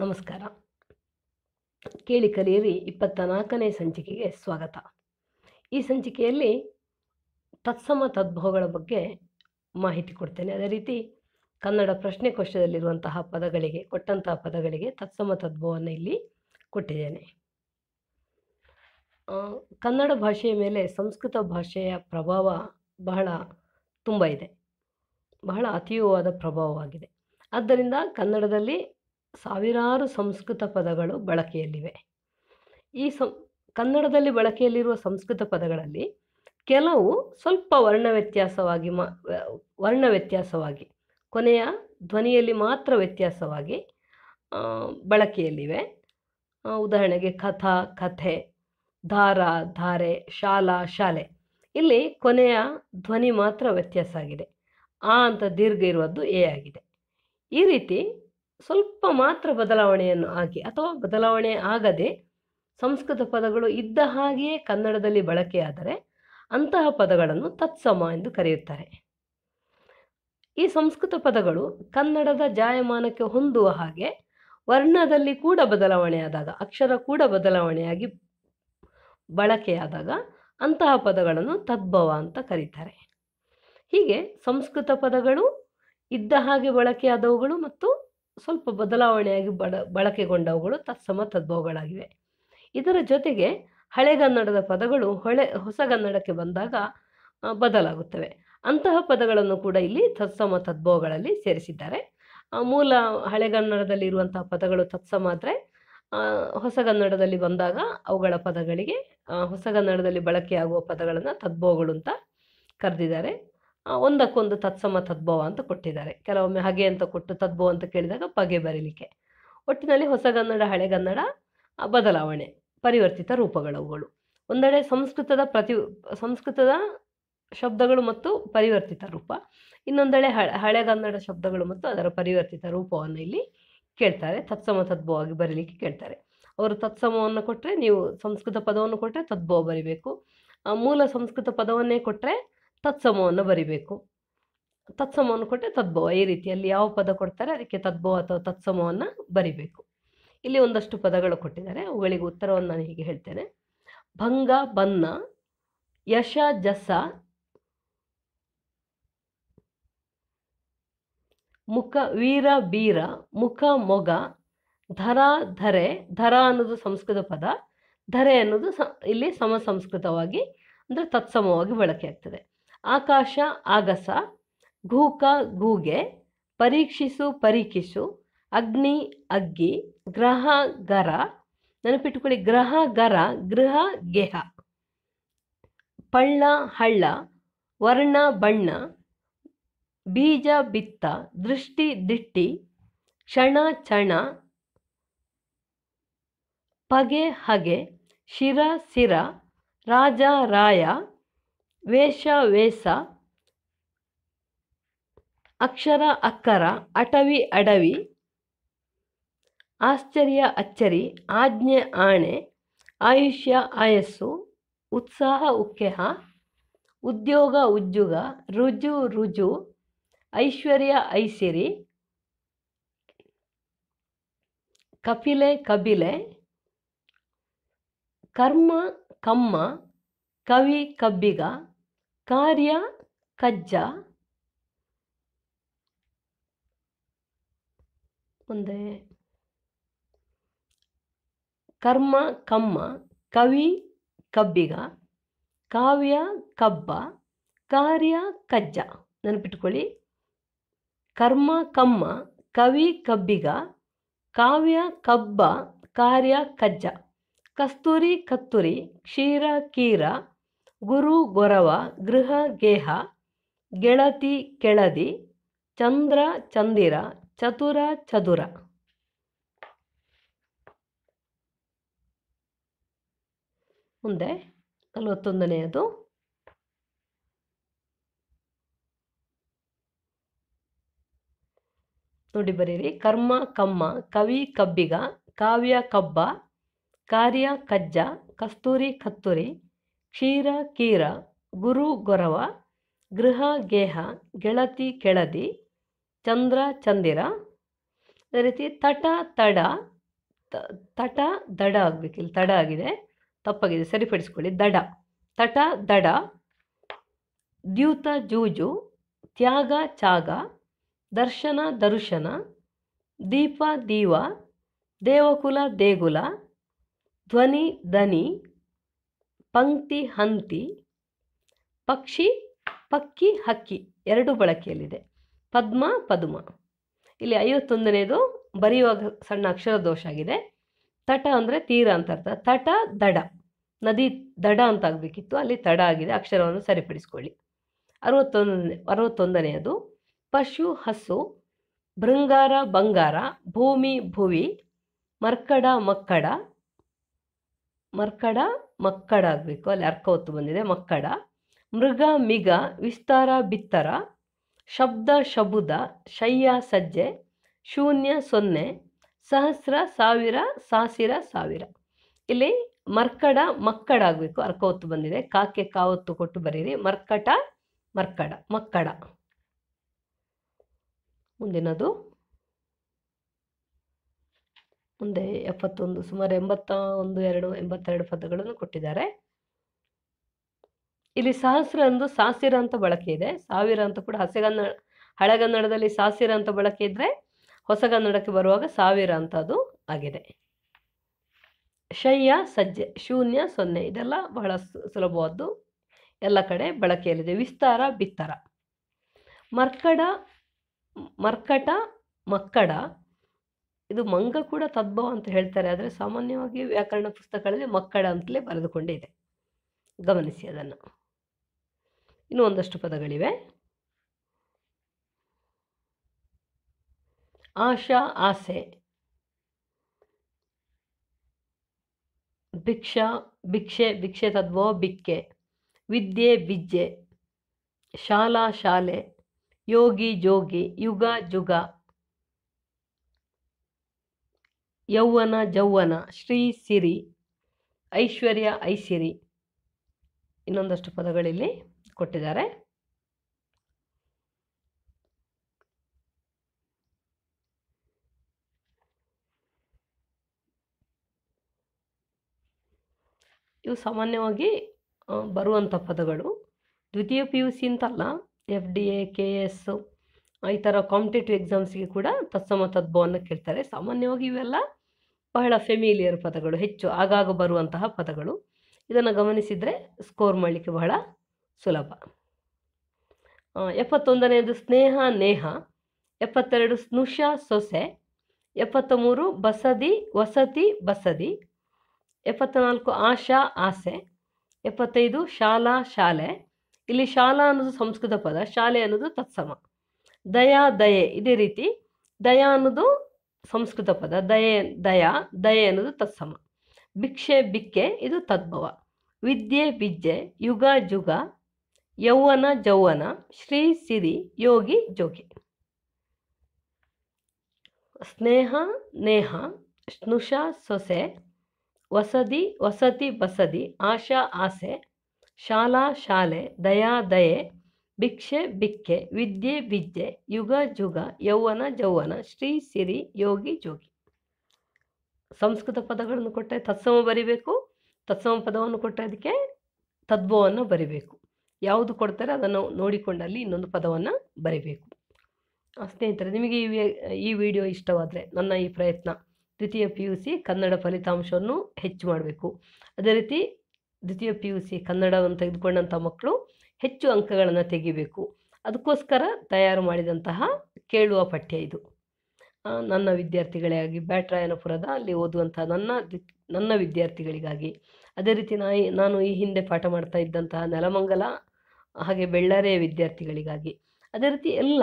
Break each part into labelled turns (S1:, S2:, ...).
S1: ನಮಸ್ಕಾರ ಕೇಳಿ ಕಲಿಯಿರಿ ಇಪ್ಪತ್ತ ನಾಲ್ಕನೇ ಸಂಚಿಕೆಗೆ ಸ್ವಾಗತ ಈ ಸಂಚಿಕೆಯಲ್ಲಿ ತತ್ಸಮ ತದ್ಭವಗಳ ಬಗ್ಗೆ ಮಾಹಿತಿ ಕೊಡ್ತೇನೆ ಅದೇ ರೀತಿ ಕನ್ನಡ ಪ್ರಶ್ನೆ ಕೋಶದಲ್ಲಿರುವಂತಹ ಪದಗಳಿಗೆ ಕೊಟ್ಟಂತಹ ಪದಗಳಿಗೆ ತತ್ಸಮ ತದ್ಭವವನ್ನು ಇಲ್ಲಿ ಕೊಟ್ಟಿದ್ದೇನೆ ಕನ್ನಡ ಭಾಷೆಯ ಮೇಲೆ ಸಂಸ್ಕೃತ ಭಾಷೆಯ ಪ್ರಭಾವ ಬಹಳ ತುಂಬ ಇದೆ ಬಹಳ ಅತೀವವಾದ ಪ್ರಭಾವವಾಗಿದೆ ಆದ್ದರಿಂದ ಕನ್ನಡದಲ್ಲಿ ಸಾವಿರಾರು ಸಂಸ್ಕೃತ ಪದಗಳು ಬಳಕೆಯಲ್ಲಿವೆ ಈ ಸಂ ಕನ್ನಡದಲ್ಲಿ ಬಳಕೆಯಲ್ಲಿರುವ ಸಂಸ್ಕೃತ ಪದಗಳಲ್ಲಿ ಕೆಲವು ಸ್ವಲ್ಪ ವರ್ಣ ವ್ಯತ್ಯಾಸವಾಗಿ ವರ್ಣ ವ್ಯತ್ಯಾಸವಾಗಿ ಕೊನೆಯ ಧ್ವನಿಯಲ್ಲಿ ಮಾತ್ರ ವ್ಯತ್ಯಾಸವಾಗಿ ಬಳಕೆಯಲ್ಲಿವೆ ಉದಾಹರಣೆಗೆ ಕಥಾ ಕಥೆ ಧಾರಾ ಧಾರೆ ಶಾಲಾ ಶಾಲೆ ಇಲ್ಲಿ ಕೊನೆಯ ಧ್ವನಿ ಮಾತ್ರ ವ್ಯತ್ಯಾಸ ಆಗಿದೆ ಆ ಅಂತ ದೀರ್ಘ ಇರುವದ್ದು ಎ ಆಗಿದೆ ಈ ರೀತಿ ಸ್ವಲ್ಪ ಮಾತ್ರ ಬದಲಾವಣೆಯನ್ನು ಹಾಕಿ ಅಥವಾ ಬದಲಾವಣೆ ಆಗದೆ ಸಂಸ್ಕೃತ ಪದಗಳು ಇದ್ದ ಹಾಗೆಯೇ ಕನ್ನಡದಲ್ಲಿ ಬಳಕೆಯಾದರೆ ಅಂತಹ ಪದಗಳನ್ನು ತತ್ಸಮ ಎಂದು ಕರೆಯುತ್ತಾರೆ ಈ ಸಂಸ್ಕೃತ ಪದಗಳು ಕನ್ನಡದ ಜಾಯಮಾನಕ್ಕೆ ಹೊಂದುವ ಹಾಗೆ ವರ್ಣದಲ್ಲಿ ಕೂಡ ಬದಲಾವಣೆಯಾದಾಗ ಅಕ್ಷರ ಕೂಡ ಬದಲಾವಣೆಯಾಗಿ ಬಳಕೆಯಾದಾಗ ಅಂತಹ ಪದಗಳನ್ನು ತದ್ಭವ ಅಂತ ಕರೀತಾರೆ ಹೀಗೆ ಸಂಸ್ಕೃತ ಪದಗಳು ಇದ್ದ ಹಾಗೆ ಬಳಕೆಯಾದವುಗಳು ಮತ್ತು ಸ್ವಲ್ಪ ಬದಲಾವಣೆಯಾಗಿ ಬಡ ಬಳಕೆಗೊಂಡವುಗಳು ತತ್ಸಮ ತದ್ಭವಗಳಾಗಿವೆ ಇದರ ಜೊತೆಗೆ ಹಳೆಗನ್ನಡದ ಪದಗಳು ಹೊಳೆ ಹೊಸಗನ್ನಡಕ್ಕೆ ಬಂದಾಗ ಬದಲಾಗುತ್ತವೆ ಅಂತಹ ಪದಗಳನ್ನು ಕೂಡ ಇಲ್ಲಿ ತತ್ಸಮ ತದ್ಭವಗಳಲ್ಲಿ ಸೇರಿಸಿದ್ದಾರೆ ಮೂಲ ಹಳೆಗನ್ನಡದಲ್ಲಿ ಇರುವಂತಹ ಪದಗಳು ತತ್ಸಮ ಆದರೆ ಹೊಸಗನ್ನಡದಲ್ಲಿ ಬಂದಾಗ ಅವುಗಳ ಪದಗಳಿಗೆ ಹೊಸಗನ್ನಡದಲ್ಲಿ ಬಳಕೆಯಾಗುವ ಪದಗಳನ್ನು ತದ್ಭವಗಳು ಅಂತ ಕರೆದಿದ್ದಾರೆ ಒಂದಕ್ಕೊಂದು ತತ್ಸಮ ತದ್ಭವ ಅಂತ ಕೊಟ್ಟಿದ್ದಾರೆ ಕೆಲವೊಮ್ಮೆ ಹಗೆ ಅಂತ ಕೊಟ್ಟು ತದ್ಭವ ಅಂತ ಕೇಳಿದಾಗ ಪಗೆ ಬರೀಲಿಕ್ಕೆ ಒಟ್ಟಿನಲ್ಲಿ ಹೊಸಗನ್ನಡ ಹಳೆಗನ್ನಡ ಬದಲಾವಣೆ ಪರಿವರ್ತಿತ ರೂಪಗಳವುಗಳು ಒಂದೆಡೆ ಸಂಸ್ಕೃತದ ಪ್ರತಿ ಸಂಸ್ಕೃತದ ಶಬ್ದಗಳು ಮತ್ತು ಪರಿವರ್ತಿತ ರೂಪ ಇನ್ನೊಂದೆಡೆ ಹಳೆಗನ್ನಡ ಶಬ್ದಗಳು ಮತ್ತು ಅದರ ಪರಿವರ್ತಿತ ರೂಪವನ್ನು ಇಲ್ಲಿ ಕೇಳ್ತಾರೆ ತತ್ಸಮ ತದ್ಭವವಾಗಿ ಬರೀಲಿಕ್ಕೆ ಕೇಳ್ತಾರೆ ಅವರು ತತ್ಸಮವನ್ನು ಕೊಟ್ಟರೆ ನೀವು ಸಂಸ್ಕೃತ ಪದವನ್ನು ಕೊಟ್ಟರೆ ತದ್ಭವ ಬರಿಬೇಕು ಮೂಲ ಸಂಸ್ಕೃತ ಪದವನ್ನೇ ಕೊಟ್ಟರೆ ತತ್ಸಮವನ್ನು ಬರಿಬೇಕು ತತ್ಸಮವನ್ನು ಕೊಟ್ಟರೆ ತದ್ಭವ ಈ ರೀತಿಯಲ್ಲಿ ಯಾವ ಪದ ಕೊಡ್ತಾರೆ ಅದಕ್ಕೆ ತದ್ಭವ ಅಥವಾ ತತ್ಸಮವನ್ನು ಬರಿಬೇಕು ಇಲ್ಲಿ ಒಂದಷ್ಟು ಪದಗಳು ಕೊಟ್ಟಿದ್ದಾರೆ ಅವುಗಳಿಗೆ ಉತ್ತರವನ್ನು ನಾನು ಹೀಗೆ ಹೇಳ್ತೇನೆ ಭಂಗ ಬನ್ನ ಯಶ ಜಸ ಮುಖ ವೀರ ಬೀರ ಮುಖ ಮೊಗ ಧರ ಧರೆ ಧರ ಅನ್ನೋದು ಸಂಸ್ಕೃತ ಪದ ಧರೆ ಅನ್ನೋದು ಸ ಇಲ್ಲಿ ಸಮಸಂಸ್ಕೃತವಾಗಿ ಅಂದರೆ ತತ್ಸಮವಾಗಿ ಬಳಕೆ ಆಗ್ತದೆ ಆಕಾಶ ಆಗಸ ಘೂಕ ಗೂಗೆ ಪರೀಕ್ಷಿಸು ಪರೀಕ್ಷಿಸು ಅಗ್ನಿ ಅಗ್ಗಿ ಗ್ರಹ ಗರ ನೆನಪಿಟ್ಟುಕೊಳ್ಳಿ ಗ್ರಹ ಗರ ಗೃಹ ಗೆಹ ಪಳ್ಳ ಹಳ್ಳ ವರ್ಣ ಬಣ್ಣ ಬೀಜ ಬಿತ್ತ ದೃಷ್ಟಿ ದಿಟ್ಟಿ ಕ್ಷಣ ಚಣ ಪಗೆ ಹಗೆ ಶಿರ ಸಿರ ರಾಜ ರಾಯ ವೇಷ ವೇಷ ಅಕ್ಷರ ಅಕ್ಕರ ಅಟವಿ ಅಡವಿ ಆಶ್ಚರ್ಯ ಅಚ್ಚರಿ ಆಜ್ಞೆ ಆಣೆ ಆಯುಷ್ಯ ಆಯಸ್ಸು ಉತ್ಸಾಹ ಉಕ್ಕೆಹ ಉದ್ಯೋಗ ಉಜ್ಜುಗ ರುಜು ರುಜು ಐಶ್ವರ್ಯ ಐಸಿರಿ ಕಪಿಲೆ ಕಬಿಲೆ ಕರ್ಮ ಕಮ್ಮ ಕವಿ ಕಬ್ಬಿಗ ಕಾರ್ಯ ಕಜ್ಜ ಮುಂದೆ ಕರ್ಮ ಕಮ್ಮ ಕವಿ ಕಬ್ಬಿಗ ಕಾವ್ಯ ಕಬ್ಬ ಕಾರ್ಯ ಕಜ್ಜ ನೆನಪಿಟ್ಕೊಳ್ಳಿ ಕರ್ಮ ಕಮ್ಮ ಕವಿ ಕಬ್ಬಿಗ ಕಾವ್ಯ ಕಬ್ಬ ಕಾರ್ಯ ಕಜ್ಜ ಕಸ್ತೂರಿ ಕತ್ತುರಿ ಕ್ಷೀರ ಕೀರ ಗುರು ಗೊರವ ಗೃಹ ಗೇಹ ಗೆಳತಿ ಕೆಳದಿ ಚಂದ್ರ ಚಂದಿರ ಚತುರ ಚದುರ ಮುಂದೆ ನಲವತ್ತೊಂದನೆಯದು ನೋಡಿ ಬರೀರಿ ಕರ್ಮ ಕಮ್ಮ ಕವಿ ಕಬ್ಬಿಗ ಕಾವ್ಯ ಕಬ್ಬ ಕಾರ್ಯ ಕಜ್ಜ ಕಸ್ತೂರಿ ಕತ್ತೂರಿ ಕ್ಷೀರ ಕೀರ ಗುರು ಗೊರವ ಗೃಹ ಗೇಹ ಗೆಳತಿ ಕೆಳದಿ ಚಂದ್ರ ಚಂದಿರ ಅದೇ ರೀತಿ ತಟ ತಡ ತಟ ದಡ ಇಲ್ಲಿ ತಡ ಆಗಿದೆ ತಪ್ಪಾಗಿದೆ ಸರಿಪಡಿಸ್ಕೊಳ್ಳಿ ದಡ ತಟ ದಡ ದ್ಯೂತ ಜೂಜು ತ್ಯಾಗ ಚಾಗ ದರ್ಶನ ದರ್ಶನ ದೀಪ ದೀವ ದೇವಕುಲ ದೇಗುಲ ಧ್ವನಿ ದನಿ ಪಂಕ್ತಿ ಹಂತಿ ಪಕ್ಷಿ ಪಕ್ಕಿ ಹಕ್ಕಿ ಎರಡು ಬಳಕೆಯಲ್ಲಿದೆ ಪದ್ಮ ಪದ್ಮ ಇಲ್ಲಿ ಐವತ್ತೊಂದನೆಯದು ಬರೆಯುವಾಗ ಸಣ್ಣ ಅಕ್ಷರ ದೋಷ ಆಗಿದೆ ತಟ ಅಂದರೆ ತೀರ ಅಂತ ಅರ್ಥ ತಟ ದಡ ನದಿ ದಡ ಅಂತ ಆಗಬೇಕಿತ್ತು ಅಲ್ಲಿ ತಡ ಆಗಿದೆ ಅಕ್ಷರವನ್ನು ಸರಿಪಡಿಸ್ಕೊಳ್ಳಿ ಅರವತ್ತೊಂದನೇ ಅರವತ್ತೊಂದನೆಯದು ಪಶು ಹಸು ಭೃಂಗಾರ ಬಂಗಾರ ಭೂಮಿ ಭುವಿ ಮರ್ಕಡ ಮಕ್ಕಡ ಮರ್ಕಡ ಮಕ್ಕಡ ಆಗಬೇಕು ಅಲ್ಲಿ ಅರ್ಕ ಹೊತ್ತು ಬಂದಿದೆ ಮಕ್ಕಡ ಮೃಗ ಮಿಗ ವಿಸ್ತಾರ ಬಿತ್ತರ ಶಬ್ದ ಶಬುದ ಶಯ್ಯ ಸಜ್ಜೆ ಶೂನ್ಯ ಸೊನ್ನೆ ಸಹಸ್ರ ಸಾವಿರ ಸಾಸಿರ ಸಾವಿರ ಇಲ್ಲಿ ಮರ್ಕಡ ಮಕ್ಕಡ ಆಗಬೇಕು ಅರ್ಕ ಹೊತ್ತು ಬಂದಿದೆ ಕಾಕೆ ಕಾವತ್ತು ಕೊಟ್ಟು ಬರೀರಿ ಮರ್ಕಟ ಮರ್ಕಡ ಮಕ್ಕಡ ಮುಂದಿನದು ಮುಂದೆ ಎಪ್ಪತ್ತೊಂದು ಸುಮಾರು ಎಂಬತ್ತ ಒಂದು ಎರಡು ಎಂಬತ್ತೆರಡು ಪದಗಳನ್ನು ಕೊಟ್ಟಿದ್ದಾರೆ ಇಲ್ಲಿ ಸಹಸ್ರ ಅಂದು ಸಾಸಿರ ಅಂತ ಬಳಕೆ ಇದೆ ಸಾವಿರ ಅಂತ ಕೂಡ ಹಸೆಗನ್ನ ಹಳೆಗನ್ನಡದಲ್ಲಿ ಸಾಸಿರ ಅಂತ ಬಳಕೆ ಇದ್ರೆ ಹೊಸಗನ್ನಡಕ್ಕೆ ಬರುವಾಗ ಸಾವಿರ ಅಂತ ಅದು ಆಗಿದೆ ಶಯ್ಯ ಸಜ್ಜೆ ಶೂನ್ಯ ಸೊನ್ನೆ ಇದೆಲ್ಲ ಬಹಳ ಸುಲಭವಾದ್ದು ಎಲ್ಲ ಕಡೆ ಬಳಕೆಯಲ್ಲಿದೆ ವಿಸ್ತಾರ ಬಿತ್ತರ ಮರ್ಕಡ ಮರ್ಕಟ ಮಕ್ಕಡ ಇದು ಮಂಗ ಕೂಡ ತದ್ಭವ ಅಂತ ಹೇಳ್ತಾರೆ ಆದರೆ ಸಾಮಾನ್ಯವಾಗಿ ವ್ಯಾಕರಣ ಪುಸ್ತಕಗಳಲ್ಲಿ ಮಕ್ಕಳ ಅಂತಲೇ ಬರೆದುಕೊಂಡಿದೆ ಗಮನಿಸಿ ಅದನ್ನು ಇನ್ನೂ ಒಂದಷ್ಟು ಪದಗಳಿವೆ ಆಶಾ ಆಸೆ ಭಿಕ್ಷಾ ಭಿಕ್ಷೆ ಭಿಕ್ಷೆ ತದ್ಭವ ಬಿಕ್ಕೆ ವಿದ್ಯೆ ವಿದ್ಯೆ ಶಾಲಾ ಶಾಲೆ ಯೋಗಿ ಜೋಗಿ ಯುಗ ಜುಗ ಯೌವನ ಜೌವನ ಶ್ರೀ ಸಿರಿ ಐಶ್ವರ್ಯ ಐಸಿರಿ ಇನ್ನೊಂದಷ್ಟು ಪದಗಳಿಲ್ಲಿ ಕೊಟ್ಟಿದ್ದಾರೆ ಇವು ಸಾಮಾನ್ಯವಾಗಿ ಬರುವಂಥ ಪದಗಳು ದ್ವಿತೀಯ ಪಿ ಯು ಸಿ ಅಂತಲ್ಲ F D A K S ಈ ಥರ ಕಾಂಪಿಟೇಟಿವ್ ಎಕ್ಸಾಮ್ಸ್ಗೆ ಕೂಡ ತತ್ಸಮ ತದ್ಭವನ್ನು ಕೇಳ್ತಾರೆ ಸಾಮಾನ್ಯವಾಗಿ ಇವೆಲ್ಲ ಬಹಳ ಫೆಮಿಲಿಯರ್ ಪದಗಳು ಹೆಚ್ಚು ಆಗಾಗ ಬರುವಂತಹ ಪದಗಳು ಇದನ್ನು ಗಮನಿಸಿದರೆ ಸ್ಕೋರ್ ಮಾಡಲಿಕ್ಕೆ ಬಹಳ ಸುಲಭ ಎಪ್ಪತ್ತೊಂದನೆಯದು ಸ್ನೇಹ ನೇಹ ಎಪ್ಪತ್ತೆರಡು ಸ್ನುಷ ಸೊಸೆ ಎಪ್ಪತ್ತ ಮೂರು ಬಸದಿ ವಸತಿ ಬಸದಿ ಎಪ್ಪತ್ತನಾಲ್ಕು ಆಶಾ ಆಸೆ ಎಪ್ಪತ್ತೈದು ಶಾಲಾ ಶಾಲೆ ಇಲ್ಲಿ ಶಾಲಾ ಅನ್ನೋದು ಸಂಸ್ಕೃತ ಪದ ಶಾಲೆ ಅನ್ನೋದು ತತ್ಸಮ ದಯಾ ದಯೆ ಇದೇ ರೀತಿ ದಯಾ ಅನ್ನೋದು ಸಂಸ್ಕೃತ ಪದ ದಯೆ ದಯಾ ದಯೆ ಅನ್ನೋದು ತತ್ಸಮ ಭಿಕ್ಷೆ ಬಿಕ್ಕೆ ಇದು ತದ್ಭವ ವಿದ್ಯೆ ವಿದ್ಯೆ ಯುಗ ಜುಗ ಯೌವನ ಜೌವನ ಶ್ರೀ ಸಿರಿ ಯೋಗಿ ಜೋಗಿ ಸ್ನೇಹ ನೇಹ ಸ್ನುಷ ಸೊಸೆ ವಸದಿ ವಸತಿ ಬಸದಿ ಆಶಾ ಆಸೆ ಶಾಲಾ ಶಾಲೆ ದಯಾ ದಯೆ ಭಿಕ್ಷೆ ಬಿಕ್ಕೆ ವಿದ್ಯೆ ವಿದ್ಯೆ ಯುಗ ಜುಗ ಯೌವನ ಜೌವನ ಶ್ರೀ ಸಿರಿ ಯೋಗಿ ಜೋಗಿ ಸಂಸ್ಕೃತ ಪದಗಳನ್ನು ಕೊಟ್ಟರೆ ತತ್ಸಮ ಬರಿಬೇಕು ತತ್ಸಮ ಪದವನ್ನು ಕೊಟ್ಟರೆ ಅದಕ್ಕೆ ತದ್ಭವವನ್ನು ಬರಿಬೇಕು ಯಾವುದು ಕೊಡ್ತಾರೆ ಅದನ್ನು ನೋಡಿಕೊಂಡಲ್ಲಿ ಇನ್ನೊಂದು ಪದವನ್ನು ಬರಿಬೇಕು ಸ್ನೇಹಿತರೆ ನಿಮಗೆ ಈ ಈ ವಿಡಿಯೋ ಇಷ್ಟವಾದರೆ ನನ್ನ ಈ ಪ್ರಯತ್ನ ದ್ವಿತೀಯ ಪಿ ಯು ಸಿ ಕನ್ನಡ ಫಲಿತಾಂಶವನ್ನು ಹೆಚ್ಚು ಮಾಡಬೇಕು ಅದೇ ರೀತಿ ದ್ವಿತೀಯ ಪಿ ಯು ಸಿ ಕನ್ನಡವನ್ನು ತೆಗೆದುಕೊಂಡಂಥ ಮಕ್ಕಳು ಹೆಚ್ಚು ಅಂಕಗಳನ್ನು ತೆಗಿಬೇಕು ಅದಕ್ಕೋಸ್ಕರ ತಯಾರು ಮಾಡಿದಂತಹ ಕೇಳುವ ಪಠ್ಯ ಇದು ನನ್ನ ವಿದ್ಯಾರ್ಥಿಗಳಿಗಾಗಿ ಬ್ಯಾಟ್ರಾಯನಪುರದ ಅಲ್ಲಿ ಓದುವಂತಹ ನನ್ನ ನನ್ನ ವಿದ್ಯಾರ್ಥಿಗಳಿಗಾಗಿ ಅದೇ ರೀತಿ ನಾ ನಾನು ಈ ಹಿಂದೆ ಪಾಠ ಮಾಡ್ತಾ ಇದ್ದಂತಹ ನೆಲಮಂಗಲ ಹಾಗೆ ಬೆಳ್ಳಾರೆಯ ವಿದ್ಯಾರ್ಥಿಗಳಿಗಾಗಿ ಅದೇ ರೀತಿ ಎಲ್ಲ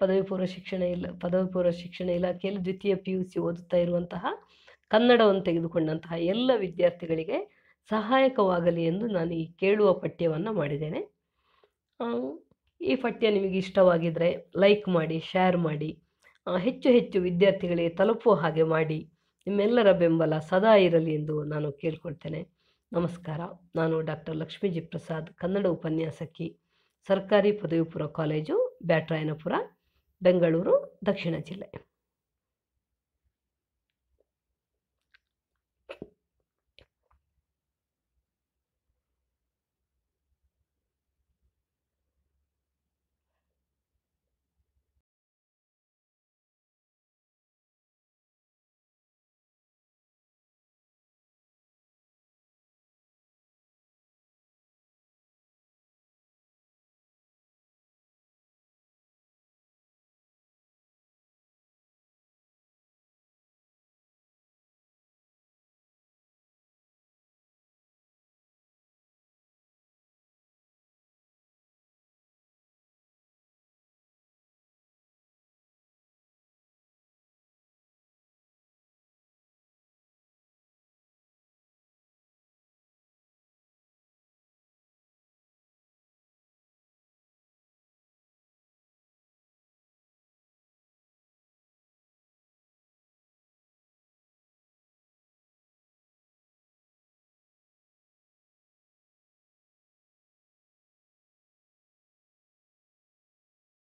S1: ಪದವಿ ಪೂರ್ವ ಶಿಕ್ಷಣ ಇಲ್ಲ ಪದವಿ ಪೂರ್ವ ಶಿಕ್ಷಣ ಇಲಾಖೆಯಲ್ಲಿ ದ್ವಿತೀಯ ಪಿ ಯು ಸಿ ಓದುತ್ತಾ ಇರುವಂತಹ ಕನ್ನಡವನ್ನು ತೆಗೆದುಕೊಂಡಂತಹ ಎಲ್ಲ ವಿದ್ಯಾರ್ಥಿಗಳಿಗೆ ಸಹಾಯಕವಾಗಲಿ ಎಂದು ನಾನು ಈ ಕೇಳುವ ಪಠ್ಯವನ್ನು ಮಾಡಿದ್ದೇನೆ ಈ ಪಠ್ಯ ನಿಮಗೆ ಇಷ್ಟವಾಗಿದ್ದರೆ ಲೈಕ್ ಮಾಡಿ ಶೇರ್ ಮಾಡಿ ಹೆಚ್ಚು ಹೆಚ್ಚು ವಿದ್ಯಾರ್ಥಿಗಳಿಗೆ ತಲುಪುವ ಹಾಗೆ ಮಾಡಿ ನಿಮ್ಮೆಲ್ಲರ ಬೆಂಬಲ ಸದಾ ಇರಲಿ ಎಂದು ನಾನು ಕೇಳ್ಕೊಳ್ತೇನೆ ನಮಸ್ಕಾರ ನಾನು ಡಾಕ್ಟರ್ ಲಕ್ಷ್ಮೀಜಿ ಪ್ರಸಾದ್ ಕನ್ನಡ ಉಪನ್ಯಾಸಕಿ ಸರ್ಕಾರಿ ಪದವಿಪುರ ಕಾಲೇಜು ಬ್ಯಾಟ್ರಾಯನಪುರ ಬೆಂಗಳೂರು ದಕ್ಷಿಣ ಜಿಲ್ಲೆ